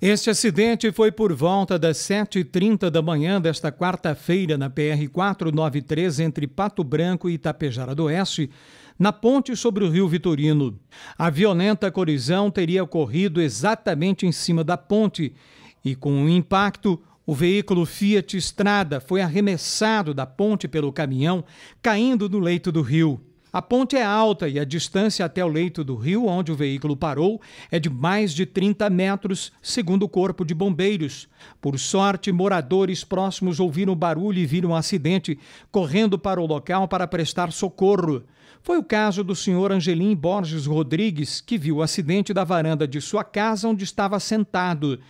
Este acidente foi por volta das 7h30 da manhã desta quarta-feira na PR-493 entre Pato Branco e Itapejara do Oeste, na ponte sobre o Rio Vitorino. A violenta colisão teria ocorrido exatamente em cima da ponte e, com o impacto, o veículo Fiat Estrada foi arremessado da ponte pelo caminhão, caindo no leito do rio. A ponte é alta e a distância até o leito do rio onde o veículo parou é de mais de 30 metros, segundo o Corpo de Bombeiros. Por sorte, moradores próximos ouviram o barulho e viram o um acidente, correndo para o local para prestar socorro. Foi o caso do senhor Angelim Borges Rodrigues, que viu o acidente da varanda de sua casa onde estava sentado.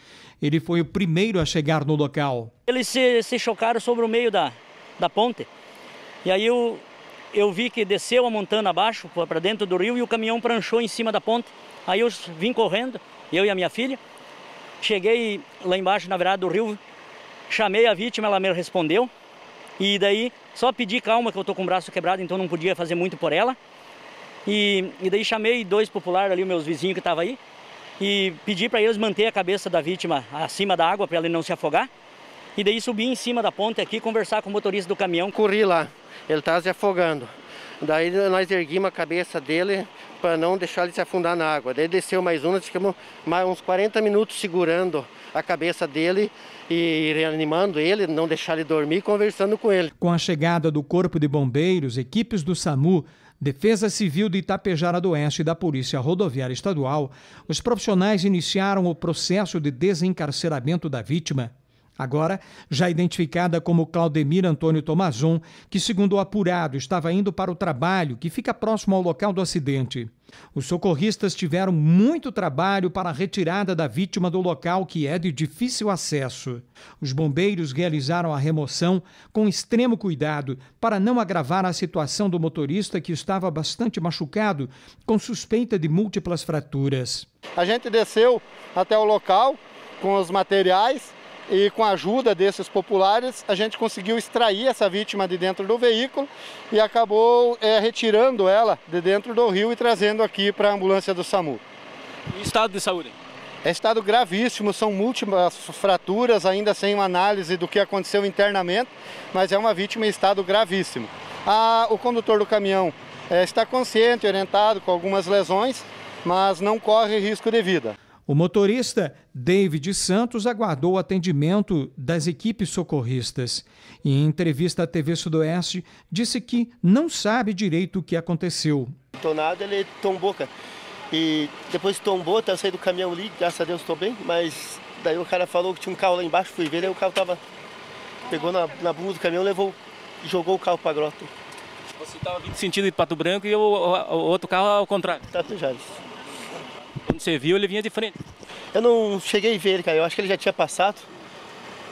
Ele foi o primeiro a chegar no local. Eles se, se chocaram sobre o meio da, da ponte. E aí o, eu vi que desceu a montanha abaixo, para dentro do rio, e o caminhão pranchou em cima da ponte. Aí eu vim correndo, eu e a minha filha. Cheguei lá embaixo, na beirada do rio, chamei a vítima, ela me respondeu. E daí só pedi calma, que eu tô com o braço quebrado, então não podia fazer muito por ela. E, e daí chamei dois populares ali, meus vizinhos que estavam aí, e pedi para eles manter a cabeça da vítima acima da água para ela não se afogar e daí subi em cima da ponte aqui, conversar com o motorista do caminhão. Corri lá, ele estava tá se afogando. Daí nós erguimos a cabeça dele para não deixar ele se afundar na água. Daí desceu mais um, nós ficamos mais uns 40 minutos segurando a cabeça dele e reanimando ele, não deixar ele dormir, conversando com ele. Com a chegada do Corpo de Bombeiros, equipes do SAMU, Defesa Civil de Itapejara do Oeste e da Polícia Rodoviária Estadual, os profissionais iniciaram o processo de desencarceramento da vítima agora já identificada como Claudemir Antônio Tomazon, que, segundo o apurado, estava indo para o trabalho que fica próximo ao local do acidente. Os socorristas tiveram muito trabalho para a retirada da vítima do local, que é de difícil acesso. Os bombeiros realizaram a remoção com extremo cuidado para não agravar a situação do motorista, que estava bastante machucado, com suspeita de múltiplas fraturas. A gente desceu até o local com os materiais e com a ajuda desses populares a gente conseguiu extrair essa vítima de dentro do veículo e acabou é, retirando ela de dentro do rio e trazendo aqui para a ambulância do SAMU. E estado de saúde? É estado gravíssimo, são múltiplas fraturas, ainda sem uma análise do que aconteceu internamente, mas é uma vítima em estado gravíssimo. A, o condutor do caminhão é, está consciente, orientado, com algumas lesões, mas não corre risco de vida. O motorista David Santos aguardou o atendimento das equipes socorristas e, em entrevista à TV Sudoeste, disse que não sabe direito o que aconteceu. Tornado, ele tombou, cara. E depois tombou, até eu saí do caminhão ali, graças a Deus estou bem, mas daí o cara falou que tinha um carro lá embaixo, fui ver, aí o carro tava. Pegou na, na bunda do caminhão, levou, jogou o carro a grota. Você estava vindo sentido de Pato Branco e o, o, o outro carro ao contrário? Tá, já quando você viu, ele vinha de frente. Eu não cheguei a ver ele, cara. Eu acho que ele já tinha passado.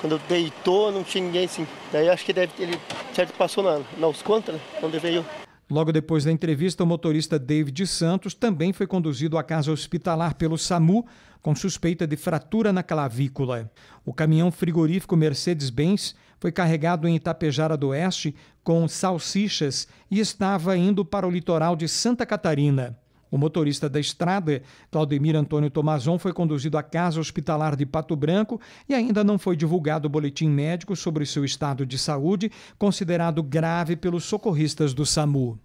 Quando deitou, não tinha ninguém assim. Daí acho que deve, ele certo, passou na, nos contras, né? onde veio. Logo depois da entrevista, o motorista David Santos também foi conduzido à casa hospitalar pelo SAMU com suspeita de fratura na clavícula. O caminhão frigorífico Mercedes-Benz foi carregado em Itapejara do Oeste com salsichas e estava indo para o litoral de Santa Catarina. O motorista da estrada, Claudemir Antônio Tomazon, foi conduzido à casa hospitalar de Pato Branco e ainda não foi divulgado o boletim médico sobre seu estado de saúde, considerado grave pelos socorristas do SAMU.